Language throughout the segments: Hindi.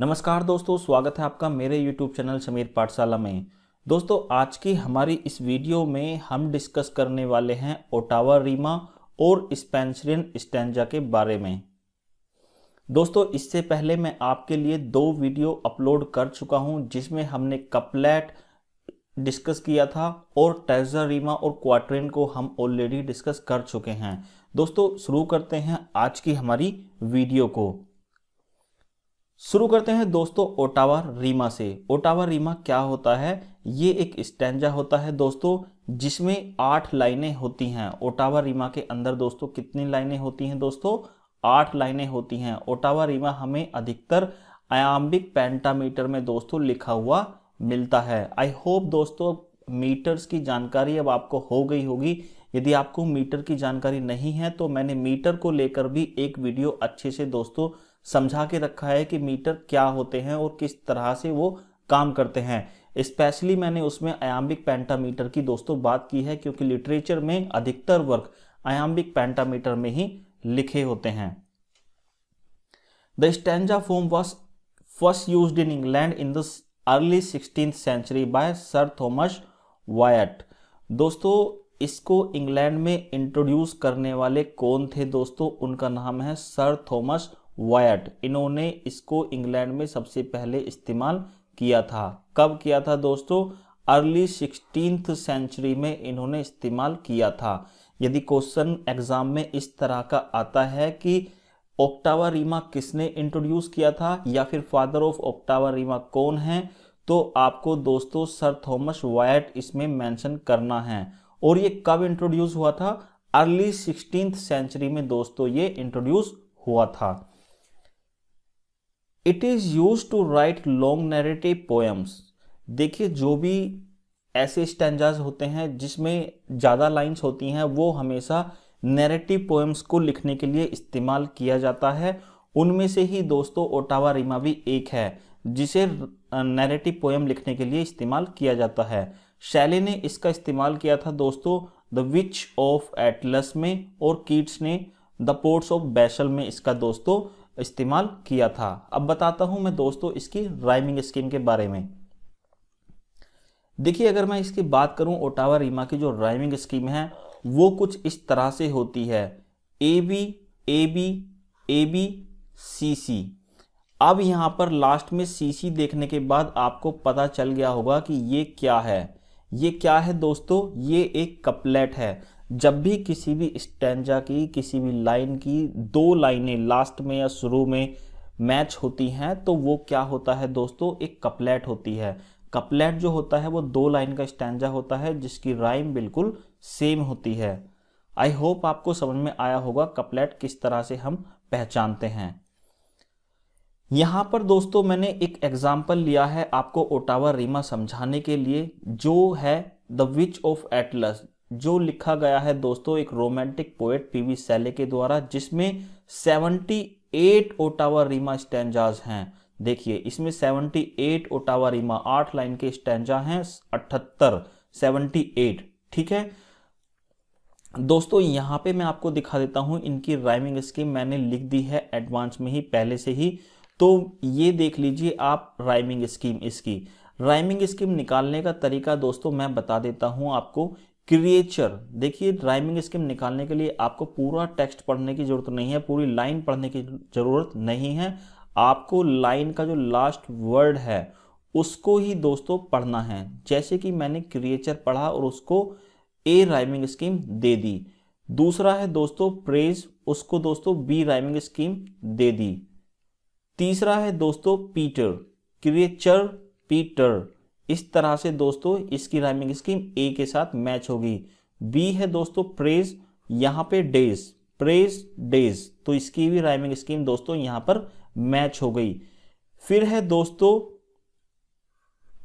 नमस्कार दोस्तों स्वागत है आपका मेरे YouTube चैनल समीर पाठशाला में दोस्तों आज की हमारी इस वीडियो में हम डिस्कस करने वाले हैं ओटावा रीमा और स्पेंसरियन स्टेंजा के बारे में दोस्तों इससे पहले मैं आपके लिए दो वीडियो अपलोड कर चुका हूं जिसमें हमने कपलेट डिस्कस किया था और टेजर रीमा और क्वाट्रेन को हम ऑलरेडी डिस्कस कर चुके हैं दोस्तों शुरू करते हैं आज की हमारी वीडियो को शुरू करते हैं दोस्तों ओटावा रीमा से ओटावा रीमा क्या होता है ये एक स्टैंजा होता है दोस्तों जिसमें आठ लाइनें होती हैं ओटावा रीमा के अंदर दोस्तों कितनी लाइनें होती हैं दोस्तों आठ लाइनें होती हैं ओटावा रीमा हमें अधिकतर अयाम्बिक पेंटामीटर में दोस्तों लिखा हुआ मिलता है आई होप दोस्तों मीटर्स की जानकारी अब आपको हो गई होगी यदि आपको मीटर की जानकारी नहीं है तो मैंने मीटर को लेकर भी एक वीडियो अच्छे से दोस्तों समझा के रखा है कि मीटर क्या होते हैं और किस तरह से वो काम करते हैं स्पेशली मैंने उसमें अयाम्बिक पेंटामीटर की दोस्तों बात की है क्योंकि लिटरेचर में अधिकतर वर्क अयाम्बिक पेंटामीटर में ही लिखे होते हैं the stanza form was first use in England in the early sixteen century by sir Thomas Wyatt दोस्तों इसको इंग्लैंड में इंट्रोड्यूस करने वाले कौन थे दोस्तों उनका नाम है सर थॉमस वायट इन्होंने इसको इंग्लैंड में सबसे पहले इस्तेमाल किया था कब किया था दोस्तों अर्ली सिक्सटीन सेंचुरी में इन्होंने इस्तेमाल किया था यदि क्वेश्चन एग्जाम में इस तरह का आता है कि ओक्टावा रीमा किसने इंट्रोड्यूस किया था या फिर फादर ऑफ ओक्टावा रीमा कौन है तो आपको दोस्तों सर थॉमस वायट इसमें मेंशन करना है और ये कब इंट्रोड्यूस हुआ था अर्ली सिक्सटीन सेंचुरी में दोस्तों ये इंट्रोड्यूस हुआ था it is use to write long narrative poems देखिए जो भी ऐसे स्टेंजाज होते हैं जिसमें ज़्यादा लाइंस होती हैं वो हमेशा नैरेटिव पोएम्स को लिखने के लिए इस्तेमाल किया जाता है उनमें से ही दोस्तों ओटावा रिमा भी एक है जिसे नैरेटिव पोएम लिखने के लिए इस्तेमाल किया जाता है शैले ने इसका इस्तेमाल किया था दोस्तों द विच ऑफ एटलस में और कीट्स ने द पोर्ट्स ऑफ बैशल में इसका दोस्तों इस्तेमाल किया था अब बताता हूं मैं दोस्तों इसकी राइमिंग स्कीम के बारे में देखिए अगर मैं इसकी बात करूं ओटावा रीमा की जो राइमिंग स्कीम है वो कुछ इस तरह से होती है A B A B A B C C अब यहां पर लास्ट में सी सी देखने के बाद आपको पता चल गया होगा कि ये क्या है ये क्या है दोस्तों ये एक कपलेट है जब भी किसी भी स्टैंडा की किसी भी लाइन की दो लाइनें लास्ट में या शुरू में मैच होती हैं तो वो क्या होता है दोस्तों एक कपलेट होती है कपलेट जो होता है वो दो लाइन का स्टैंडा होता है जिसकी राइम बिल्कुल सेम होती है आई होप आपको समझ में आया होगा कपलेट किस तरह से हम पहचानते हैं यहाँ पर दोस्तों मैंने एक एग्जाम्पल लिया है आपको ओटावा रीमा समझाने के लिए जो है द विच ऑफ एटलस जो लिखा गया है दोस्तों एक रोमांटिक पोएट पीवी सैले के द्वारा जिसमें 78 ओटावा रीमा स्टैंजाज हैं देखिए इसमें 78 ओटावा रीमा आठ लाइन के स्टैंजा हैं 78 78 ठीक है दोस्तों यहां पे मैं आपको दिखा देता हूं इनकी राइमिंग स्कीम मैंने लिख दी है एडवांस में ही पहले से ही तो ये देख लीजिए आप राइमिंग स्कीम इसकी राइमिंग स्कीम निकालने का तरीका दोस्तों मैं बता देता हूं आपको क्रिएचर देखिए राइमिंग स्कीम निकालने के लिए आपको पूरा टेक्स्ट पढ़ने की जरूरत नहीं है पूरी लाइन पढ़ने की जरूरत नहीं है आपको लाइन का जो लास्ट वर्ड है उसको ही दोस्तों पढ़ना है जैसे कि मैंने क्रिएचर पढ़ा और उसको ए राइमिंग स्कीम दे दी दूसरा है दोस्तों प्रेज उसको दोस्तों बी राइमिंग स्कीम दे दी तीसरा है दोस्तों पीटर क्रिएचर पीटर इस तरह से दोस्तों इसकी राइमिंग स्कीम ए के साथ मैच होगी बी है दोस्तों प्रेज यहाँ पे डेज प्रेज डेज तो इसकी भी राइमिंग स्कीम दोस्तों यहाँ पर मैच हो गई फिर है दोस्तों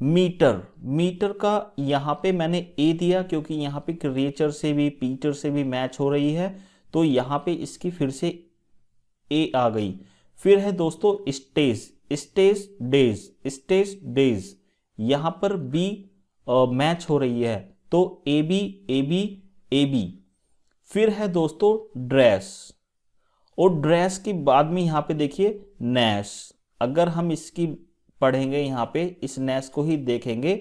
मीटर मीटर का यहाँ पे मैंने ए दिया क्योंकि यहाँ पे क्रिएचर से भी पीटर से भी मैच हो रही है तो यहाँ पे इसकी फिर से ए आ गई फिर है दोस्तों stage stage days stage days यहां पर बी मैच हो रही है तो A B A B A B फिर है दोस्तों ड्रेस और ड्रेस के बाद में यहां पे देखिए नैश अगर हम इसकी पढ़ेंगे यहां पे इस नैश को ही देखेंगे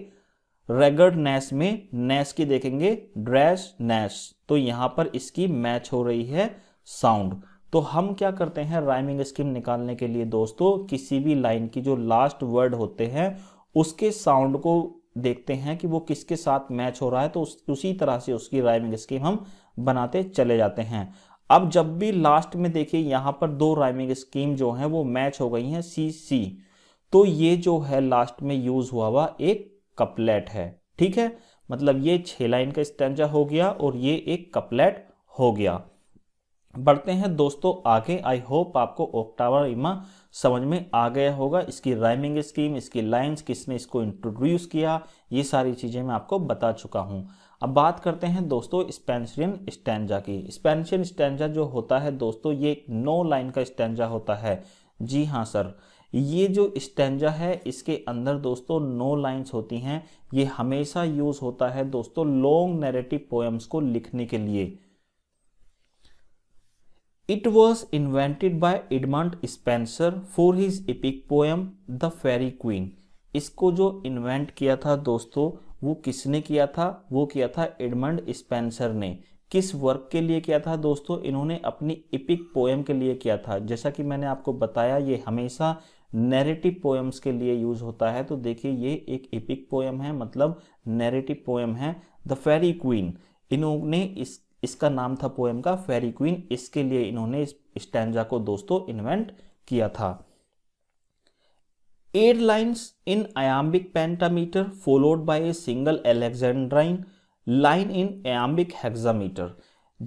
रेगर्ड नैश में नैश की देखेंगे ड्रेस नैश तो यहां पर इसकी मैच हो रही है साउंड तो हम क्या करते हैं राइमिंग स्कीम निकालने के लिए दोस्तों किसी भी लाइन की जो लास्ट वर्ड होते हैं उसके साउंड को देखते हैं कि वो किसके साथ मैच हो रहा है तो उस, उसी तरह से उसकी राइमिंग स्कीम हम बनाते चले जाते हैं अब जब भी लास्ट में देखिए यहाँ पर दो राइमिंग स्कीम जो है वो मैच हो गई हैं सी सी तो ये जो है लास्ट में यूज हुआ हुआ एक कपलेट है ठीक है मतलब ये छह लाइन का स्टेंजा हो गया और ये एक कपलेट हो गया बढ़ते हैं दोस्तों आगे आई होप आपको ओक्टावर इमा समझ में आ गया होगा इसकी राइमिंग स्कीम इसकी लाइंस किसने इसको इंट्रोड्यूस किया ये सारी चीज़ें मैं आपको बता चुका हूँ अब बात करते हैं दोस्तों स्पेंशियन स्टैंडा की स्पेंशियन स्टैंडा जो होता है दोस्तों ये एक लाइन का स्टैंडा होता है जी हाँ सर ये जो स्टैंडा है इसके अंदर दोस्तों नो लाइन्स होती हैं ये हमेशा यूज़ होता है दोस्तों लॉन्ग नेरेटिव पोएम्स को लिखने के लिए it was invented by Edmund Spenser for his epic poem the Faerie Queene इसको जो इन्वेंट किया था दोस्तों वो किसने किया था वो किया था एडमंड स्पेंसर ने किस वर्क के लिए किया था दोस्तों इन्होंने अपनी इपिक पोएम के लिए किया था जैसा कि मैंने आपको बताया ये हमेशा नैरेटिव पोएम्स के लिए यूज होता है तो देखिए ये एक इपिक पोएम है मतलब नैरेटिव पोएम है द फेरी क्वीन इन्होंने इस इसका नाम था पोएम का फेरी क्वीन इसके लिए इन्होंने इस स्टैंडा को दोस्तों इन्वेंट किया था eight lines in iambic pentameter followed by a single alexandrine line in iambic hexameter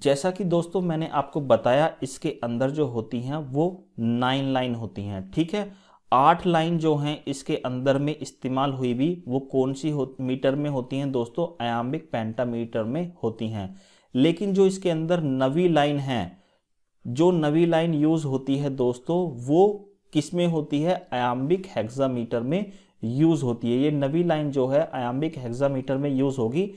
जैसा कि दोस्तों मैंने आपको बताया इसके अंदर जो होती हैं वो नाइन लाइन होती हैं ठीक है आठ लाइन जो हैं इसके अंदर में इस्तेमाल हुई भी वो कौन सी मीटर में होती हैं दोस्तों अयाम्बिक पेंटामीटर में होती हैं लेकिन जो इसके अंदर नवी लाइन है जो नवी लाइन यूज होती है दोस्तों वो किस में होती है अयाम्बिक हेक्सामीटर में यूज होती है ये नवी लाइन जो है अयाम्बिक हेक्सामीटर में यूज होगी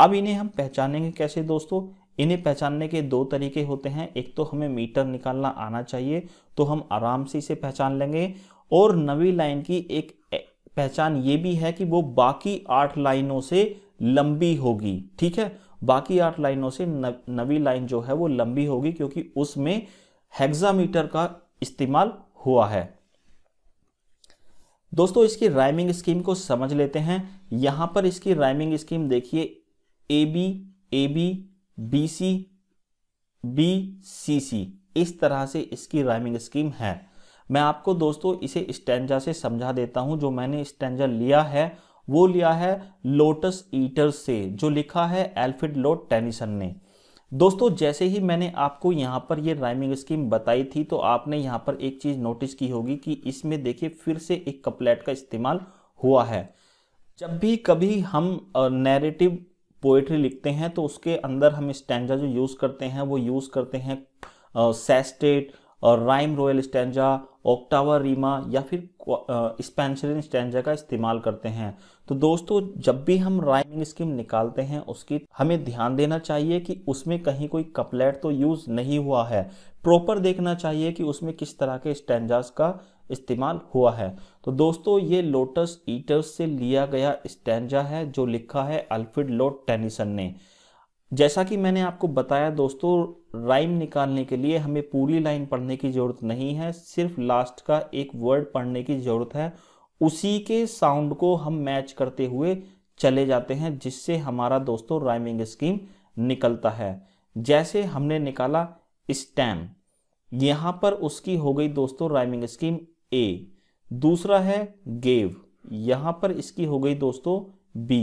अब इन्हें हम पहचानेंगे कैसे दोस्तों इन्हें पहचानने के दो तरीके होते हैं एक तो हमें मीटर निकालना आना चाहिए तो हम आराम से इसे पहचान लेंगे और नवी लाइन की एक पहचान ये भी है कि वो बाकी आठ लाइनों से लंबी होगी ठीक है बाकी आठ लाइनों से नवी लाइन जो है वो लंबी होगी क्योंकि उसमें हेक्सामीटर का इस्तेमाल हुआ है दोस्तों इसकी राइमिंग स्कीम को समझ लेते हैं यहां पर इसकी राइमिंग स्कीम देखिए A B A B B C B C C इस तरह से इसकी राइमिंग स्कीम है मैं आपको दोस्तों इसे स्टेंजा से समझा देता हूं जो मैंने स्टेंजा लिया है वो लिया है लोटस ईटर से जो लिखा है एल्फ्रेड लोड टेनिसन ने दोस्तों जैसे ही मैंने आपको यहाँ पर ये राइमिंग स्कीम बताई थी तो आपने यहाँ पर एक चीज़ नोटिस की होगी कि इसमें देखिए फिर से एक कपलेट का इस्तेमाल हुआ है जब भी कभी हम नैरेटिव पोएट्री लिखते हैं तो उसके अंदर हम स्टैंडा जो यूज़ करते हैं वो यूज़ करते हैं सेस्टेट uh, और rhyme royal stanza ottava rima या फिर स्पेंशलिन स्टेंजा का इस्तेमाल करते हैं तो दोस्तों जब भी हम राइमिंग स्कीम निकालते हैं उसकी हमें ध्यान देना चाहिए कि उसमें कहीं कोई कपलेट तो यूज़ नहीं हुआ है प्रॉपर देखना चाहिए कि उसमें किस तरह के स्टेंजास का इस्तेमाल हुआ है तो दोस्तों ये लोटस ईटर्स से लिया गया स्टेंजा है जो लिखा है अल्फ्रेड लोड टेनिसन ने जैसा कि मैंने आपको बताया दोस्तों राइम निकालने के लिए हमें पूरी लाइन पढ़ने की ज़रूरत नहीं है सिर्फ लास्ट का एक वर्ड पढ़ने की ज़रूरत है उसी के साउंड को हम मैच करते हुए चले जाते हैं जिससे हमारा दोस्तों राइमिंग स्कीम निकलता है जैसे हमने निकाला स्टैम यहां पर उसकी हो गई दोस्तों राइमिंग स्कीम ए दूसरा है गेव यहां पर इसकी हो गई दोस्तों बी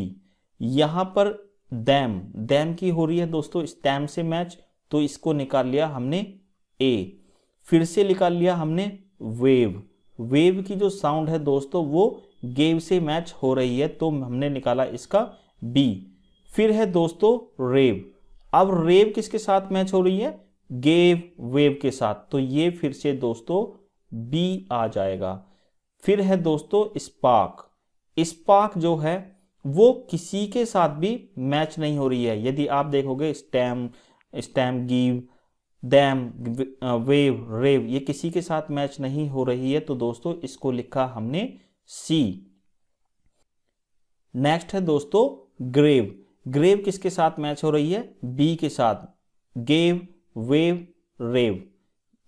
यहां पर दैम दैम की हो रही है दोस्तों स्टैम से मैच तो इसको निकाल लिया हमने ए फिर से निकाल लिया हमने वेव वेव की जो साउंड है दोस्तों वो गेव से मैच हो रही है तो हमने निकाला इसका बी फिर है दोस्तों रेव अब रेव किसके साथ मैच हो रही है गेव वेव के साथ तो ये फिर से दोस्तों बी आ जाएगा फिर है दोस्तों स्पार्क स्पार्क जो है वो किसी के साथ भी मैच नहीं हो रही है यदि आप देखोगे स्टैम स्टैम गिव डैम वेव रेव ये किसी के साथ मैच नहीं हो रही है तो दोस्तों इसको लिखा हमने सी नेक्स्ट है दोस्तों ग्रेव ग्रेव किसके साथ मैच हो रही है बी के साथ गेव वेव रेव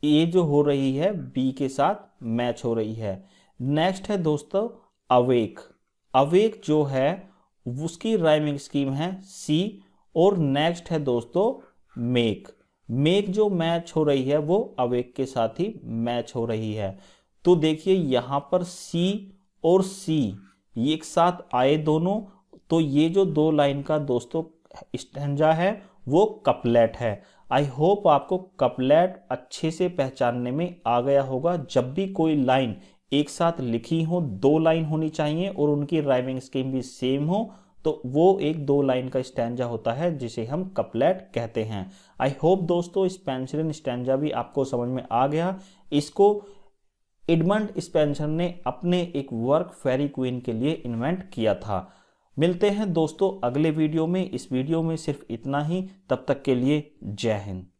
ये जो हो रही है बी के साथ मैच हो रही है नेक्स्ट है दोस्तों अवेक अवेक जो है उसकी राइमिंग स्कीम है सी और नेक्स्ट है दोस्तों मेक मेक जो मैच हो रही है वो अवेक के साथ ही मैच हो रही है तो देखिए यहां पर सी और सी ये एक साथ आए दोनों तो ये जो दो लाइन का दोस्तों स्टेंजा है वो कपलेट है आई होप आपको कपलेट अच्छे से पहचानने में आ गया होगा जब भी कोई लाइन एक साथ लिखी हो दो लाइन होनी चाहिए और उनकी राइविंग स्कीम भी सेम हो तो वो एक दो लाइन का स्टैंडा होता है जिसे हम कपलेट कहते हैं आई होप दोस्तों स्पेंसरिन स्टैंडा भी आपको समझ में आ गया इसको एडमंड स्पेंसर ने अपने एक वर्क फेरी क्वीन के लिए इन्वेंट किया था मिलते हैं दोस्तों अगले वीडियो में इस वीडियो में सिर्फ इतना ही तब तक के लिए जय हिंद